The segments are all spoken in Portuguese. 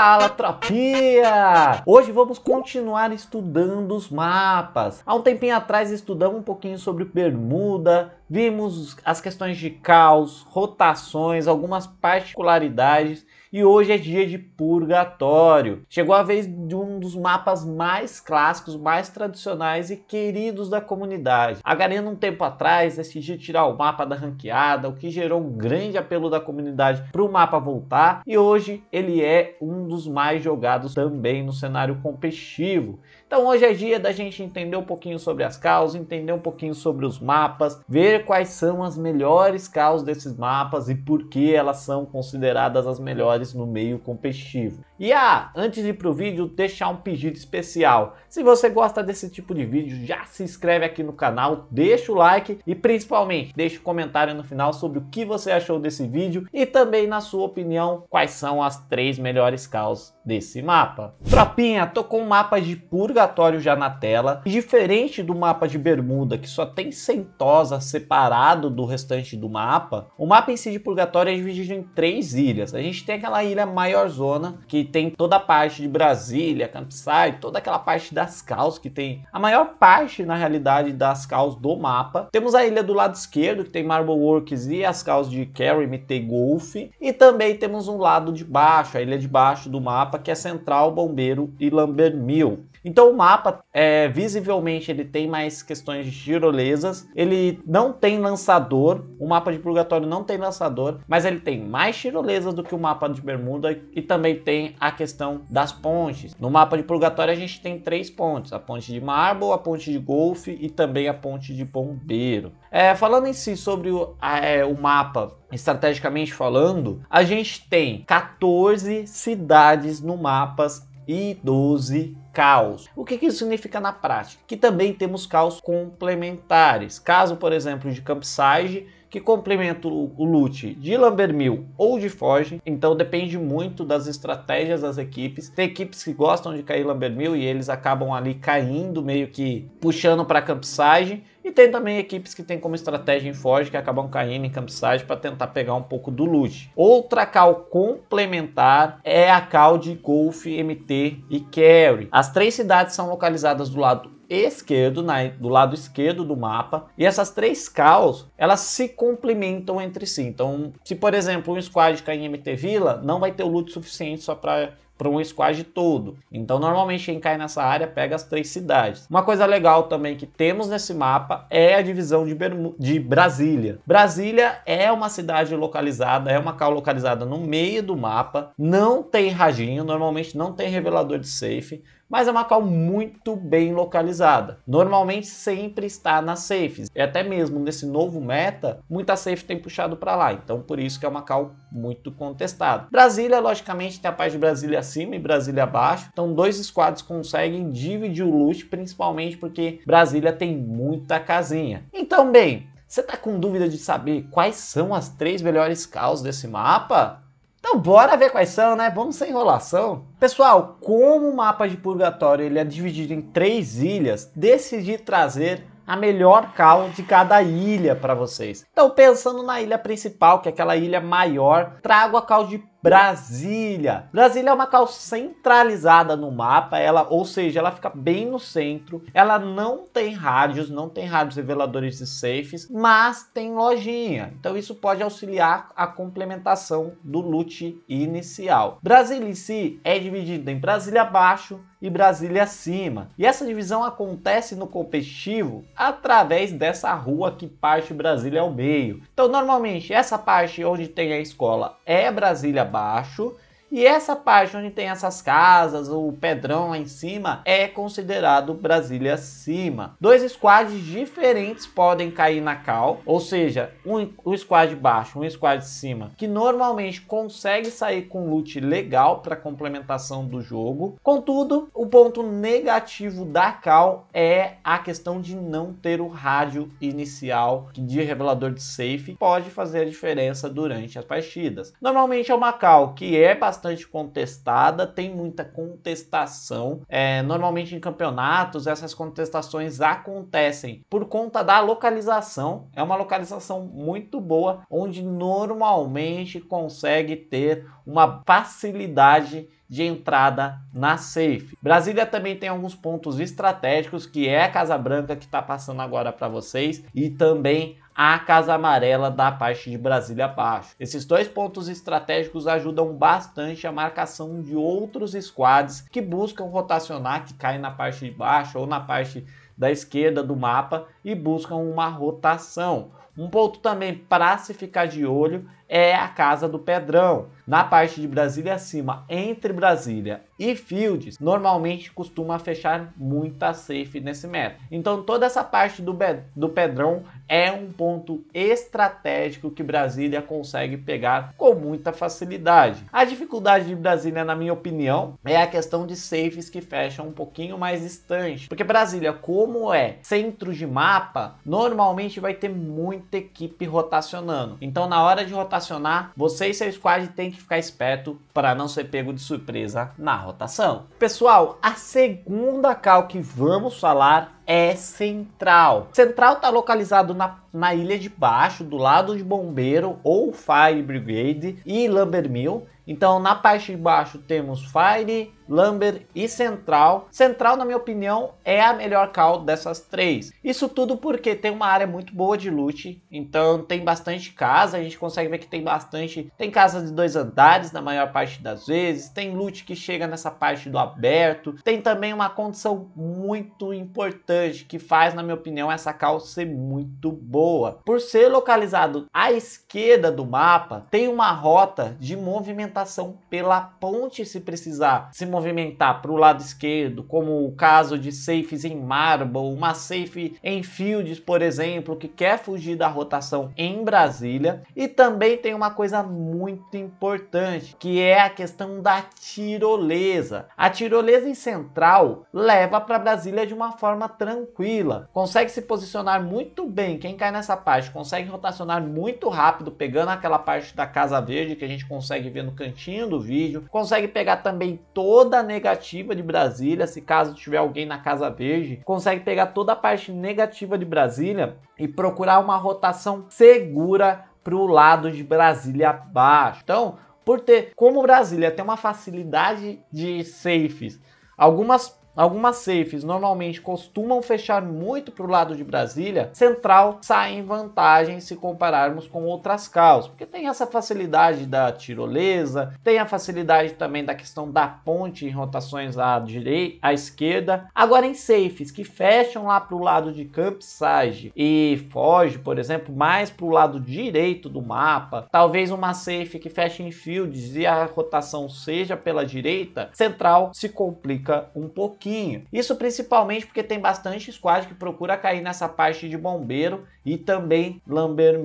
Fala, tropinha! Hoje vamos continuar estudando os mapas. Há um tempinho atrás estudamos um pouquinho sobre Bermuda, vimos as questões de caos, rotações, algumas particularidades e hoje é dia de purgatório. Chegou a vez de um dos mapas mais clássicos, mais tradicionais e queridos da comunidade. A Garena um tempo atrás decidiu tirar o mapa da ranqueada, o que gerou um grande apelo da comunidade para o mapa voltar e hoje ele é um dos mais jogados também no cenário competitivo. Então hoje é dia da gente entender um pouquinho sobre as causas, entender um pouquinho sobre os mapas, ver quais são as melhores causas desses mapas e por que elas são consideradas as melhores no meio competitivo. E ah, antes de ir pro vídeo, deixar um pedido especial. Se você gosta desse tipo de vídeo, já se inscreve aqui no canal, deixa o like e principalmente deixa um comentário no final sobre o que você achou desse vídeo e também na sua opinião quais são as três melhores causas desse mapa. Tropinha, tô com um mapa de purgatório já na tela, diferente do mapa de Bermuda, que só tem Sentosa separado do restante do mapa, o mapa em si de purgatório é dividido em três ilhas. A gente tem aquela ilha maior zona, que tem toda a parte de Brasília, Campside, toda aquela parte das caos, que tem a maior parte, na realidade, das caos do mapa. Temos a ilha do lado esquerdo, que tem Marble Works e as caos de Carrie, MT Golf, e também temos um lado de baixo, a ilha de baixo do mapa, que é Central Bombeiro e Lambermil. Então o mapa, é, visivelmente, ele tem mais questões de tirolesas, ele não tem lançador, o mapa de Purgatório não tem lançador, mas ele tem mais tirolesas do que o mapa de Bermuda e também tem a questão das pontes. No mapa de Purgatório a gente tem três pontes, a ponte de mármore, a ponte de Golfe e também a ponte de Bombeiro. É, falando em si sobre o, a, é, o mapa, estrategicamente falando, a gente tem 14 cidades no mapas e 12 caos. O que, que isso significa na prática? Que também temos caos complementares. Caso, por exemplo, de campsite que complementa o loot de Lambermil ou de Forge, então depende muito das estratégias das equipes. Tem equipes que gostam de cair Lambermil e eles acabam ali caindo, meio que puxando para campside. E tem também equipes que tem como estratégia em Forge que acabam caindo em campsite para tentar pegar um pouco do loot. Outra cal complementar é a cal de Golf, MT e Carry. As três cidades são localizadas do lado esquerdo, na, do lado esquerdo do mapa, e essas três caos, elas se complementam entre si. Então, se por exemplo um squad cair em MT Vila, não vai ter o loot suficiente só para para um squad todo. Então, normalmente quem cai nessa área pega as três cidades. Uma coisa legal também que temos nesse mapa é a divisão de, Bermu de Brasília. Brasília é uma cidade localizada, é uma cal localizada no meio do mapa, não tem radinho, normalmente não tem revelador de safe mas é uma call muito bem localizada. Normalmente sempre está nas safes, e até mesmo nesse novo meta, muita safe tem puxado para lá, então por isso que é uma call muito contestada. Brasília, logicamente, tem a parte de Brasília acima e Brasília abaixo, então dois squads conseguem dividir o loot, principalmente porque Brasília tem muita casinha. Então, bem, você está com dúvida de saber quais são as três melhores calls desse mapa? Então bora ver quais são, né? Vamos sem enrolação. Pessoal, como o mapa de Purgatório ele é dividido em três ilhas, decidi trazer a melhor cal de cada ilha para vocês. Então pensando na ilha principal, que é aquela ilha maior, trago a cal de Brasília. Brasília é uma cal centralizada no mapa, ela, ou seja, ela fica bem no centro. Ela não tem rádios, não tem rádios reveladores de safes, mas tem lojinha. Então isso pode auxiliar a complementação do loot inicial. Brasília em si é dividida em Brasília abaixo e Brasília acima. E essa divisão acontece no competitivo através dessa rua que parte Brasília ao meio. Então normalmente essa parte onde tem a escola é Brasília abaixo e essa parte onde tem essas casas, o pedrão lá em cima, é considerado Brasília Cima. Dois squads diferentes podem cair na cal, ou seja, um, um squad baixo, um squad de cima, que normalmente consegue sair com loot legal para complementação do jogo. Contudo, o ponto negativo da cal é a questão de não ter o rádio inicial de revelador de safe pode fazer a diferença durante as partidas. Normalmente é uma cal que é bastante bastante contestada, tem muita contestação. É, normalmente em campeonatos, essas contestações acontecem por conta da localização. É uma localização muito boa, onde normalmente consegue ter uma facilidade de entrada na safe. Brasília também tem alguns pontos estratégicos que é a Casa Branca que está passando agora para vocês e também a Casa Amarela da parte de Brasília abaixo. Esses dois pontos estratégicos ajudam bastante a marcação de outros squads que buscam rotacionar, que caem na parte de baixo ou na parte da esquerda do mapa e buscam uma rotação. Um ponto também para se ficar de olho é a Casa do Pedrão. Na parte de Brasília acima, entre Brasília e Fields, normalmente costuma fechar muita safe nesse método. Então toda essa parte do, do Pedrão é um ponto estratégico que Brasília consegue pegar com muita facilidade. A dificuldade de Brasília, na minha opinião, é a questão de safes que fecham um pouquinho mais distante. Porque Brasília, como é centro de mapa, normalmente vai ter muita equipe rotacionando. Então na hora de rotacionar rotacionar, você e seu squad tem que ficar esperto para não ser pego de surpresa na rotação. Pessoal, a segunda cal que vamos falar é Central. Central está localizado na, na Ilha de Baixo, do lado de Bombeiro ou Fire Brigade e Lumber Mill. Então, na parte de baixo temos Fire, Lumber e Central. Central, na minha opinião, é a melhor cal dessas três. Isso tudo porque tem uma área muito boa de loot, então tem bastante casa, a gente consegue ver que tem bastante, tem casa de dois andares na maior parte das vezes, tem loot que chega nessa parte do aberto, tem também uma condição muito importante que faz, na minha opinião, essa cal ser muito boa. Por ser localizado à esquerda do mapa, tem uma rota de movimentação pela ponte se precisar se movimentar para o lado esquerdo, como o caso de safes em Marble, uma safe em Fields, por exemplo, que quer fugir da rotação em Brasília. E também tem uma coisa muito importante, que é a questão da tirolesa. A tirolesa em central leva para Brasília de uma forma tranquila. Consegue se posicionar muito bem. Quem cai nessa parte consegue rotacionar muito rápido, pegando aquela parte da casa verde que a gente consegue ver no cantinho do vídeo. Consegue pegar também toda a negativa de Brasília, se caso tiver alguém na casa verde. Consegue pegar toda a parte negativa de Brasília e procurar uma rotação segura para o lado de Brasília baixo. Então, por ter, como Brasília tem uma facilidade de safes, algumas Algumas safes normalmente costumam fechar muito para o lado de Brasília, Central sai em vantagem se compararmos com outras calls, porque tem essa facilidade da tirolesa, tem a facilidade também da questão da ponte em rotações à direita, à esquerda. Agora em safes que fecham lá para o lado de Campsage e foge, por exemplo, mais para o lado direito do mapa, talvez uma safe que feche em fields e a rotação seja pela direita, Central se complica um pouquinho pouquinho. Isso principalmente porque tem bastante squad que procura cair nessa parte de bombeiro e também Lambert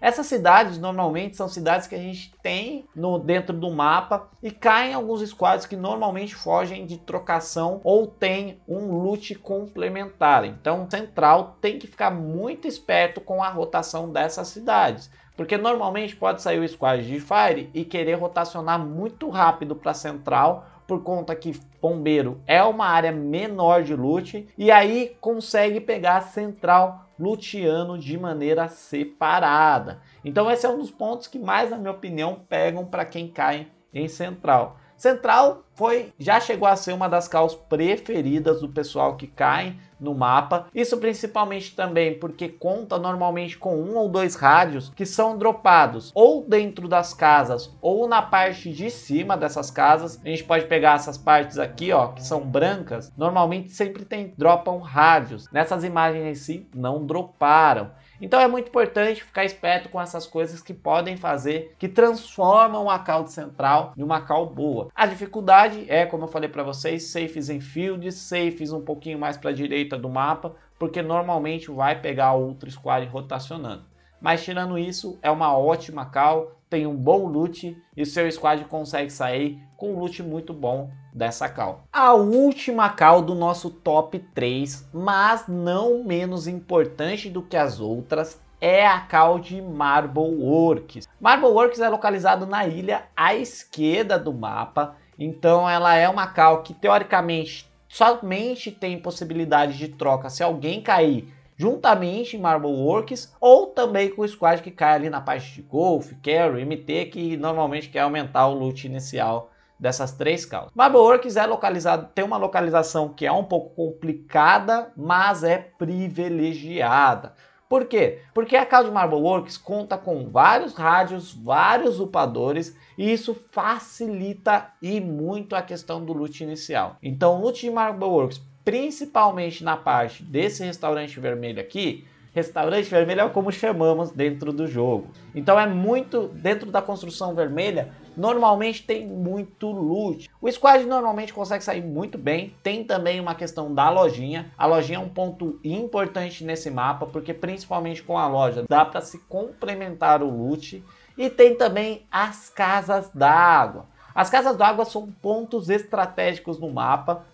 Essas cidades normalmente são cidades que a gente tem no dentro do mapa e caem alguns squads que normalmente fogem de trocação ou tem um loot complementar. Então, central tem que ficar muito esperto com a rotação dessas cidades. Porque normalmente pode sair o squad de Fire e querer rotacionar muito rápido para central por conta que bombeiro é uma área menor de loot e aí consegue pegar a central luteando de maneira separada. Então esse é um dos pontos que mais, na minha opinião, pegam para quem cai em central. Central foi já chegou a ser uma das causas preferidas do pessoal que cai no mapa. Isso principalmente também porque conta normalmente com um ou dois rádios que são dropados ou dentro das casas ou na parte de cima dessas casas. A gente pode pegar essas partes aqui, ó, que são brancas. Normalmente sempre tem dropam rádios. Nessas imagens em si não droparam. Então é muito importante ficar esperto com essas coisas que podem fazer, que transformam a call central em uma cal boa. A dificuldade é, como eu falei para vocês, safes em field, safes um pouquinho mais para a direita do mapa, porque normalmente vai pegar outro squad rotacionando. Mas tirando isso, é uma ótima cal, tem um bom loot e seu squad consegue sair com um loot muito bom dessa cal. A última cal do nosso top 3, mas não menos importante do que as outras, é a cal de Marble Works. Marble Works é localizado na ilha à esquerda do mapa, então ela é uma cal que teoricamente somente tem possibilidade de troca se alguém cair juntamente em Marble Works ou também com o squad que cai ali na parte de golfe, carry, MT, que normalmente quer aumentar o loot inicial dessas três causas. Marbleworks é localizado, tem uma localização que é um pouco complicada, mas é privilegiada. Por quê? Porque a Cloud Marble Works conta com vários rádios, vários upadores e isso facilita e muito a questão do loot inicial. Então, o loot de Marble Works, principalmente na parte desse restaurante vermelho aqui, Restaurante vermelho é como chamamos dentro do jogo. Então é muito dentro da construção vermelha. Normalmente tem muito loot. O squad normalmente consegue sair muito bem. Tem também uma questão da lojinha. A lojinha é um ponto importante nesse mapa, porque principalmente com a loja dá para se complementar o loot. E tem também as casas d'água. As casas d'água são pontos estratégicos no mapa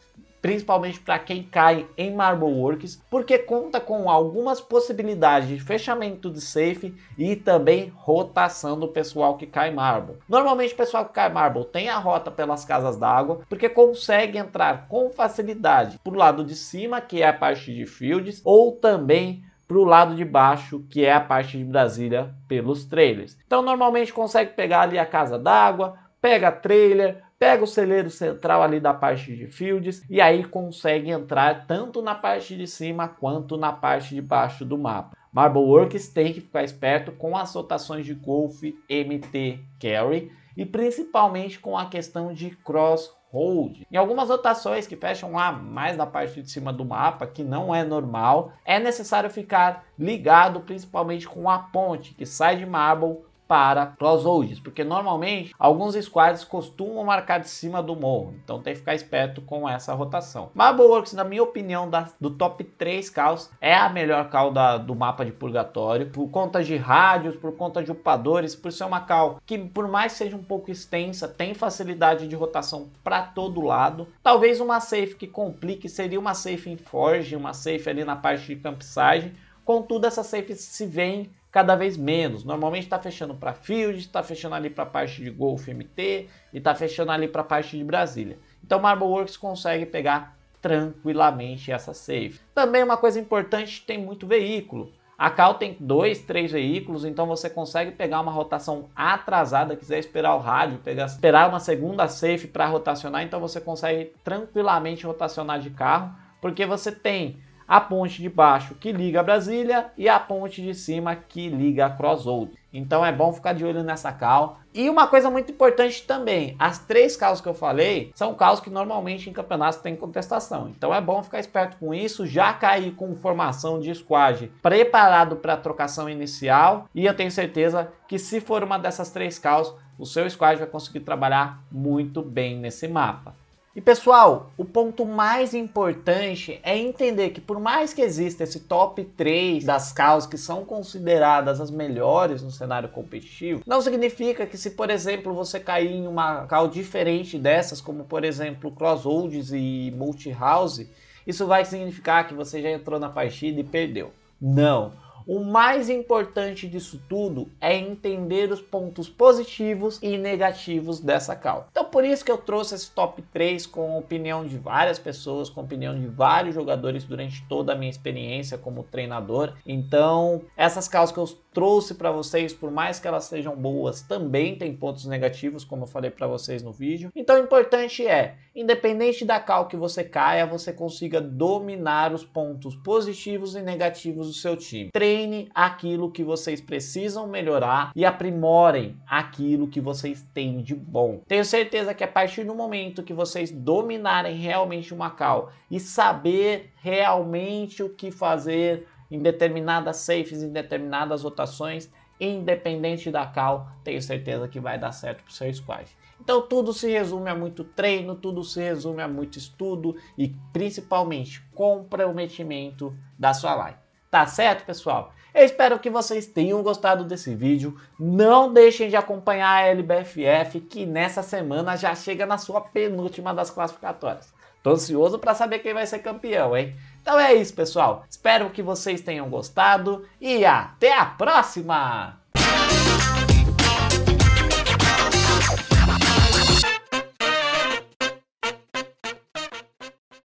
principalmente para quem cai em Marbleworks, porque conta com algumas possibilidades de fechamento de safe e também rotação do pessoal que cai Marble. Normalmente o pessoal que cai Marble tem a rota pelas casas d'água, porque consegue entrar com facilidade para o lado de cima, que é a parte de Fields, ou também para o lado de baixo, que é a parte de Brasília, pelos trailers. Então normalmente consegue pegar ali a casa d'água, pega a trailer, pega o celeiro central ali da parte de fields e aí consegue entrar tanto na parte de cima quanto na parte de baixo do mapa. marble Works tem que ficar esperto com as rotações de Golf MT Carry e principalmente com a questão de cross hold. Em algumas rotações que fecham lá mais na parte de cima do mapa, que não é normal, é necessário ficar ligado principalmente com a ponte que sai de Marble para crossroads, porque normalmente alguns squads costumam marcar de cima do morro, então tem que ficar esperto com essa rotação. works na minha opinião, da, do top 3 caos, é a melhor cal do mapa de Purgatório, por conta de rádios, por conta de upadores, por ser uma cal que, por mais seja um pouco extensa, tem facilidade de rotação para todo lado. Talvez uma safe que complique seria uma safe em Forge, uma safe ali na parte de campsite, contudo essa safe se vem cada vez menos. Normalmente está fechando para Field, está fechando ali para a parte de Golf MT e está fechando ali para a parte de Brasília. Então Marbleworks consegue pegar tranquilamente essa safe. Também uma coisa importante, tem muito veículo. A Cal tem dois, três veículos, então você consegue pegar uma rotação atrasada, quiser esperar o rádio, pegar, esperar uma segunda safe para rotacionar, então você consegue tranquilamente rotacionar de carro, porque você tem a ponte de baixo que liga a Brasília e a ponte de cima que liga a Crossroads. Então é bom ficar de olho nessa cal. E uma coisa muito importante também, as três causas que eu falei são causas que normalmente em campeonatos tem contestação. Então é bom ficar esperto com isso, já cair com formação de squad preparado para a trocação inicial. E eu tenho certeza que se for uma dessas três causas, o seu squad vai conseguir trabalhar muito bem nesse mapa. E pessoal, o ponto mais importante é entender que por mais que exista esse top 3 das causas que são consideradas as melhores no cenário competitivo, não significa que se, por exemplo, você cair em uma call diferente dessas, como por exemplo crossholds e multi-house, isso vai significar que você já entrou na partida e perdeu. Não. O mais importante disso tudo é entender os pontos positivos e negativos dessa calça. Então por isso que eu trouxe esse top 3 com a opinião de várias pessoas, com a opinião de vários jogadores durante toda a minha experiência como treinador. Então essas calças que eu trouxe para vocês, por mais que elas sejam boas, também tem pontos negativos, como eu falei para vocês no vídeo. Então o importante é, independente da cal que você caia, você consiga dominar os pontos positivos e negativos do seu time. Treine aquilo que vocês precisam melhorar e aprimorem aquilo que vocês têm de bom. Tenho certeza que a partir do momento que vocês dominarem realmente uma cal e saber realmente o que fazer em determinadas safes, em determinadas rotações, independente da cal, tenho certeza que vai dar certo para o seu squad. Então tudo se resume a muito treino, tudo se resume a muito estudo e principalmente comprometimento da sua live. Tá certo, pessoal? Eu espero que vocês tenham gostado desse vídeo. Não deixem de acompanhar a LBFF, que nessa semana já chega na sua penúltima das classificatórias. Tô ansioso para saber quem vai ser campeão, hein? Então é isso, pessoal. Espero que vocês tenham gostado e até a próxima!